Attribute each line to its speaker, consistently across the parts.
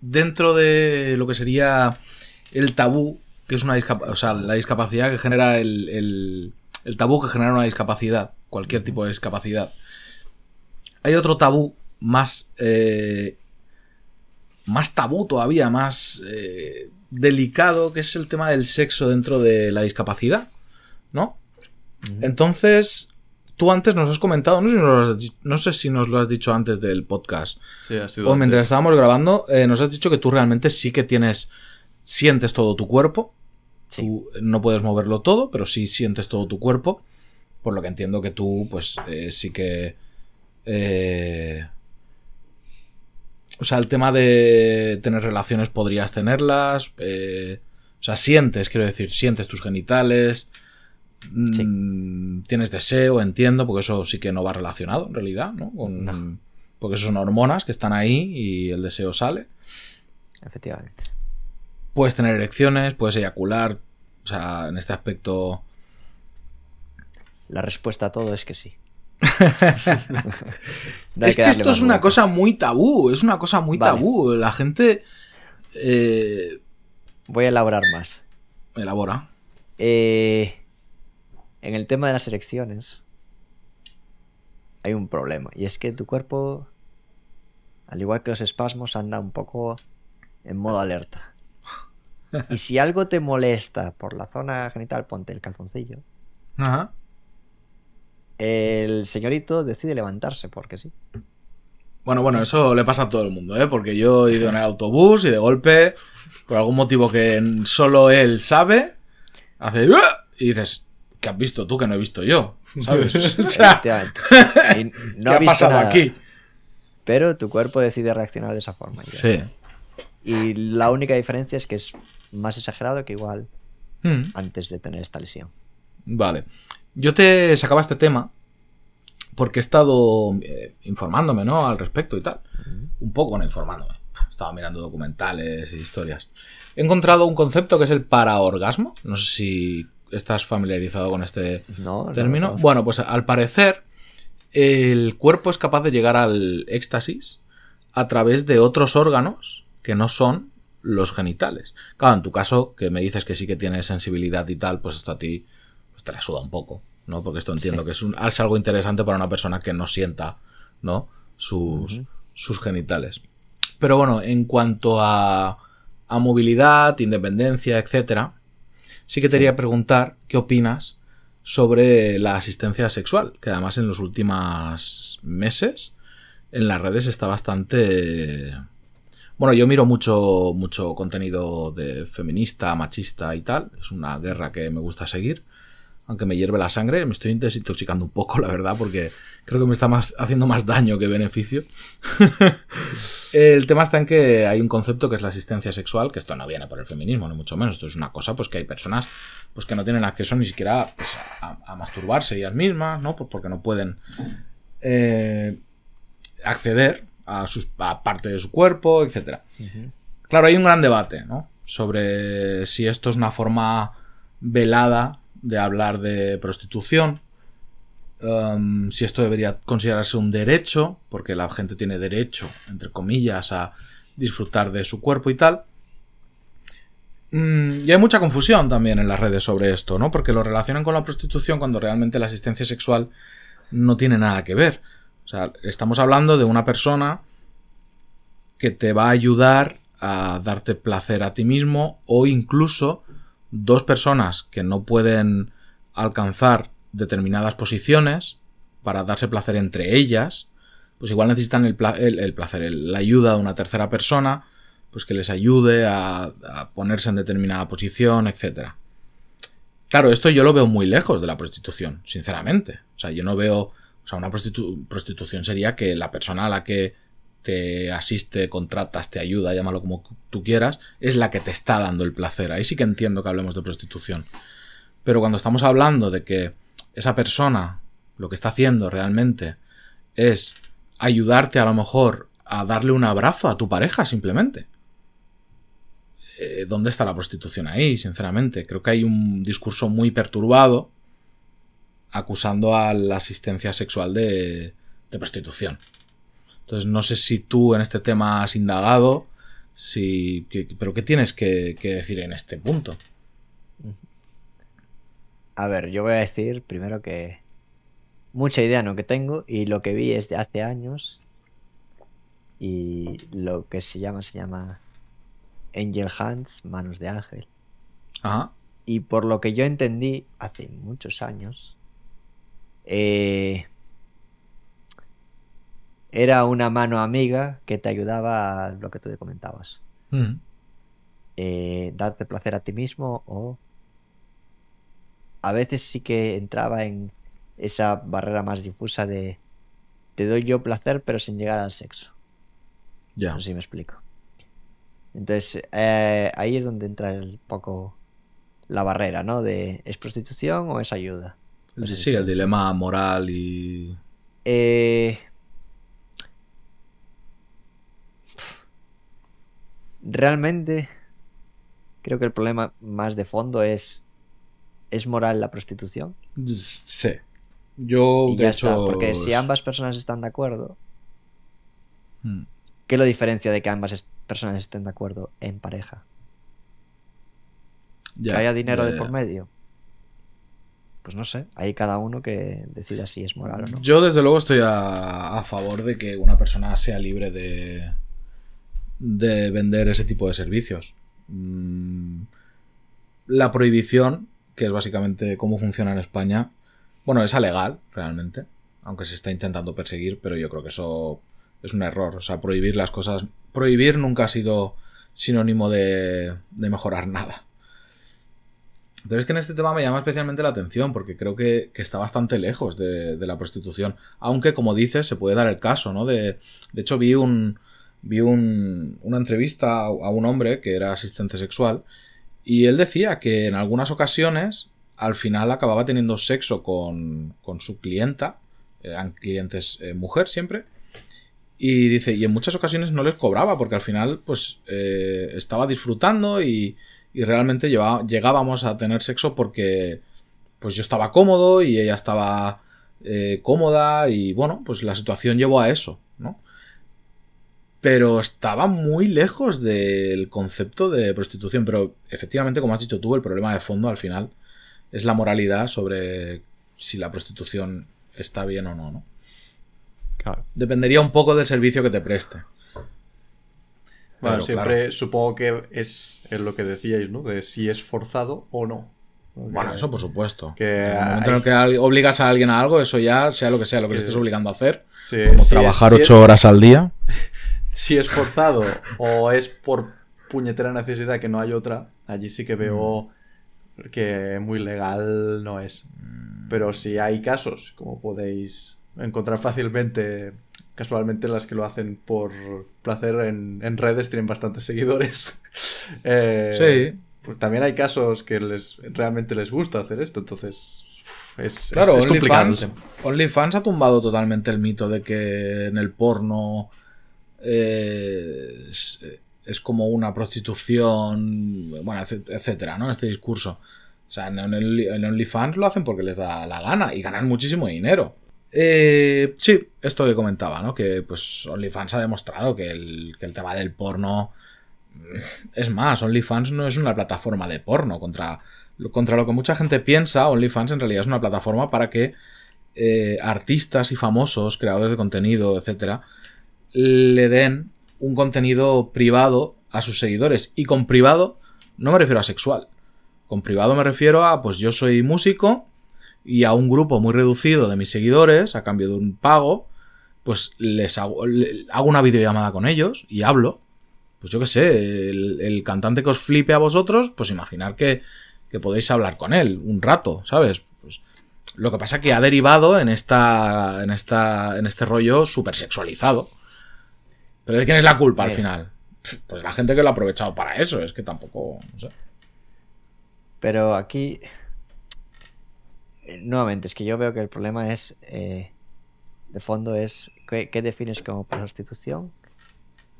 Speaker 1: dentro de lo que sería el tabú, que es una discapacidad, o sea, la discapacidad que genera el, el, tabú que genera una discapacidad, cualquier tipo de discapacidad. Hay otro tabú más, eh, más tabú todavía, más eh, delicado, que es el tema del sexo dentro de la discapacidad, ¿no? Entonces, tú antes nos has comentado, no sé si nos lo has, dicho antes del podcast. O mientras estábamos grabando, eh, nos has dicho que tú realmente sí que tienes. Sientes todo tu cuerpo. Eh, no puedes moverlo todo, pero sí sientes todo tu cuerpo. Por lo que entiendo que tú, pues eh, sí que. o sea, el tema de tener relaciones podrías tenerlas. o sea, sientes, quiero decir, sientes tus genitales. Mm, tienes deseo, entiendo, porque eso sí que no va relacionado en realidad, ¿no? Porque eso son hormonas que están ahí y el deseo sale. Efectivamente. Puedes tener erecciones, puedes eyacular, o sea, en este
Speaker 2: aspecto... La respuesta a todo es que sí. es que, esto es una
Speaker 1: cosa muy tabú, es una cosa muy tabú. La gente...
Speaker 2: Eh, Voy a elaborar más. Elabora. Eh, en el tema de las erecciones hay un problema. Y es que tu cuerpo, al igual que los espasmos, anda un poco en modo alerta. Y si algo te molesta por la zona genital, ponte el calzoncillo. Ajá. El señorito decide levantarse porque sí.
Speaker 1: Bueno, bueno, eso le pasa a todo el
Speaker 2: mundo, ¿eh? Porque yo he ido en el
Speaker 1: autobús y de golpe, por algún motivo que solo él sabe, hace... Y dices, que has visto tú que no he visto yo. ¿Sabes? o sea, no ¿Qué ha, pasado aquí?
Speaker 2: Pero tu cuerpo decide reaccionar de esa forma. Sí. Y la única diferencia es que es más exagerado que igual hmm. antes de tener esta lesión. Vale. Yo te sacaba este tema porque he
Speaker 1: estado eh, informándome, ¿no? Al respecto y tal. Un poco, no informándome. Estaba mirando documentales e historias. He encontrado un concepto que es el paraorgasmo. No sé si estás familiarizado con este término. bueno, pues al parecer, el cuerpo es capaz de llegar al éxtasis a través de otros órganos que no son los genitales. Claro, en tu caso, que me dices que sí que tienes sensibilidad y tal, pues esto a ti pues, te la suda un poco, ¿no? Porque esto entiendo que es, algo interesante para una persona que no sienta, ¿no? Sus, genitales. Pero bueno, en cuanto a, a movilidad, independencia, etcétera, sí que te quería preguntar qué opinas sobre la asistencia sexual, que además en los últimos meses en las redes está bastante... Bueno, yo miro mucho, mucho contenido de feminista, machista y tal, es una guerra que me gusta seguir, aunque me hierve la sangre, me estoy desintoxicando un poco, la verdad, porque creo que me está haciendo más daño que beneficio. el tema está en que hay un concepto que es la asistencia sexual, que esto no viene por el feminismo, ni mucho menos. Esto es una cosa, pues que hay personas pues, que no tienen acceso ni siquiera pues, a, masturbarse ellas mismas, ¿no? Pues, porque no pueden eh, acceder a, sus, parte de su cuerpo, etc. Claro, hay un gran debate, ¿no? Sobre si esto es una forma velada de hablar de prostitución, um, si esto debería considerarse un derecho, porque la gente tiene derecho, entre comillas, a disfrutar de su cuerpo y tal. Mm, y hay mucha confusión también en las redes sobre esto, ¿no? Porque lo relacionan con la prostitución cuando realmente la asistencia sexual no tiene nada que ver. O sea, estamos hablando de una persona que te va a ayudar a darte placer a ti mismo o incluso dos personas que no pueden alcanzar determinadas posiciones para darse placer entre ellas, pues igual necesitan el, placer, la ayuda de una tercera persona, pues que les ayude a, ponerse en determinada posición, etc. Claro, esto yo lo veo muy lejos de la prostitución, sinceramente. O sea, yo no veo... O sea, una prostitución sería que la persona a la que te asiste, contratas, te ayuda, llámalo como tú quieras, es la que te está dando el placer. Ahí sí que entiendo que hablemos de prostitución. Pero cuando estamos hablando de que esa persona lo que está haciendo realmente es ayudarte a lo mejor a darle un abrazo a tu pareja simplemente. Eh, ¿Dónde está la prostitución ahí, sinceramente? Creo que hay un discurso muy perturbado acusando a la asistencia sexual de, de prostitución. Entonces no sé si tú en este tema has indagado,
Speaker 2: pero ¿qué tienes que, que decir en este punto? A ver, yo voy a decir primero que mucha idea no que tengo y lo que vi es de hace años y lo que se llama se llama Angel Hands, manos de ángel. Ajá. Y por lo que yo entendí hace muchos años, eh, era una mano amiga que te ayudaba a lo que tú te comentabas. Mm. Eh, darte placer a ti mismo o... A veces sí que entraba en esa barrera más difusa de te doy yo placer pero sin llegar al sexo. Ya. si me explico. Entonces eh, ahí es donde entra el poco la barrera, ¿no? De ¿es prostitución o es ayuda?
Speaker 1: Sí, sí el dilema moral y... Eh,
Speaker 2: Realmente creo que el problema más de fondo es ¿es moral la prostitución?
Speaker 1: Sí.
Speaker 2: Yo de ya está, porque si ambas personas están de acuerdo, hmm. ¿qué lo diferencia de que ambas personas estén de acuerdo en pareja? Ya, que haya dinero de por medio pues no sé, hay cada uno que decida si es moral o no.
Speaker 1: Yo desde luego estoy a favor de que una persona sea libre de, de vender ese tipo de servicios. Mm, la prohibición, que es básicamente cómo funciona en España, bueno, es legal realmente, aunque se está intentando perseguir, pero yo creo que eso es un error. O sea, prohibir las cosas. Prohibir nunca ha sido sinónimo de, de mejorar nada. Pero es que en este tema me llama especialmente la atención porque creo que, está bastante lejos de, de, la prostitución. Aunque, como dices, se puede dar el caso, ¿no? De, de hecho, vi un, vi una entrevista a un hombre que era asistente sexual y él decía que en algunas ocasiones al final acababa teniendo sexo con, su clienta, eran clientes eh, mujer siempre, y dice, y en muchas ocasiones no les cobraba porque al final pues eh, estaba disfrutando y, realmente llegábamos a tener sexo porque pues yo estaba cómodo y ella estaba eh, cómoda y bueno, pues la situación llevó a eso pero estaba muy lejos del concepto de prostitución. Pero efectivamente, como has dicho tú, el problema de fondo al final es la moralidad sobre si la prostitución está bien o no, ¿no? Claro. Dependería un poco del servicio que te preste. Bueno, siempre
Speaker 2: supongo que es, lo que decíais, ¿no? De si es forzado o no. Bueno, eso
Speaker 1: por supuesto. Que en el momento en el que obligas a alguien a algo, eso ya sea lo que sea, lo que, le estés obligando a hacer. Sí, como trabajar ocho horas al día. si es forzado o es por puñetera necesidad que no hay otra, allí sí que veo que muy legal no es. Pero si hay casos, como podéis encontrar fácilmente, casualmente las que lo hacen por placer en, redes tienen bastantes seguidores. Eh, sí. Pues también hay casos que les, realmente les gusta hacer
Speaker 2: esto, entonces es, claro, es,
Speaker 1: OnlyFans ha tumbado totalmente el mito de que en el porno es, como una prostitución, bueno, etcétera, ¿no? Este discurso. O sea, en, OnlyFans lo hacen porque les da la gana y ganan muchísimo dinero. Eh, sí, esto que comentaba, ¿no? Que pues OnlyFans ha demostrado que el, tema del porno... Es más, OnlyFans no es una plataforma de porno. Contra, contra lo que mucha gente piensa, OnlyFans en realidad es una plataforma para que eh, artistas y famosos, creadores de contenido, etcétera, le den un contenido privado a sus seguidores. Y con privado no me refiero a sexual. Con privado me refiero a, pues yo soy músico y a un grupo muy reducido de mis seguidores, a cambio de un pago, pues les hago, una videollamada con ellos y hablo. Pues yo qué sé, el, cantante que os flipe a vosotros, pues imaginar que, podéis hablar con él un rato, ¿sabes? Pues, lo que pasa que ha derivado en esta. en esta. en este rollo súper sexualizado. Pero ¿de quién es la culpa al final? Pues la gente que lo ha aprovechado para eso, es que
Speaker 2: tampoco. Pero aquí. Eh, nuevamente, es que yo veo que el problema es. Eh, de fondo es. ¿qué, defines como prostitución?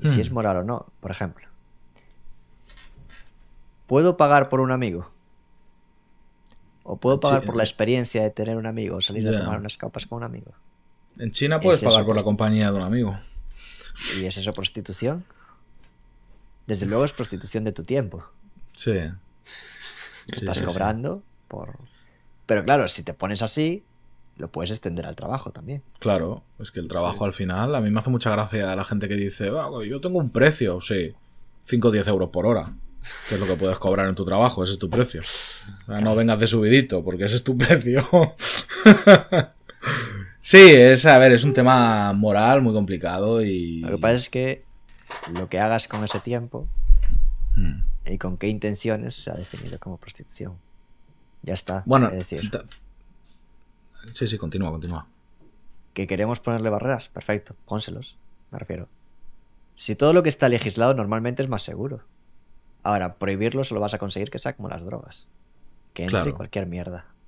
Speaker 2: Y si hmm. es moral o no, por ejemplo. ¿Puedo pagar por un amigo? ¿O puedo pagar por la experiencia de tener un amigo o salir a tomar unas capas con un amigo? En China puedes pagar por la compañía de un amigo. ¿Y es eso prostitución? Desde luego es prostitución de tu tiempo. Sí. Estás cobrando por. Pero claro, si te pones así, lo puedes extender al trabajo también. Claro, es que el
Speaker 1: trabajo al final, a mí me hace mucha gracia la gente que dice, ah, yo tengo un precio, sí, 5 o 10 euros por hora, que es lo que puedes cobrar en tu trabajo, ese es tu precio. no vengas de subidito, porque ese es tu precio. Sí, es, a ver, es un tema
Speaker 2: moral muy complicado y... Lo que pasa es que lo que hagas con ese tiempo hmm. y con qué intenciones se ha definido como prostitución. Ya está. Bueno, Sí, sí, continúa, continúa. Que queremos ponerle barreras, perfecto, pónselos, me refiero. Si todo lo que está legislado normalmente es más seguro. Ahora, prohibirlo solo vas a conseguir que sea como las drogas. Que entre cualquier mierda.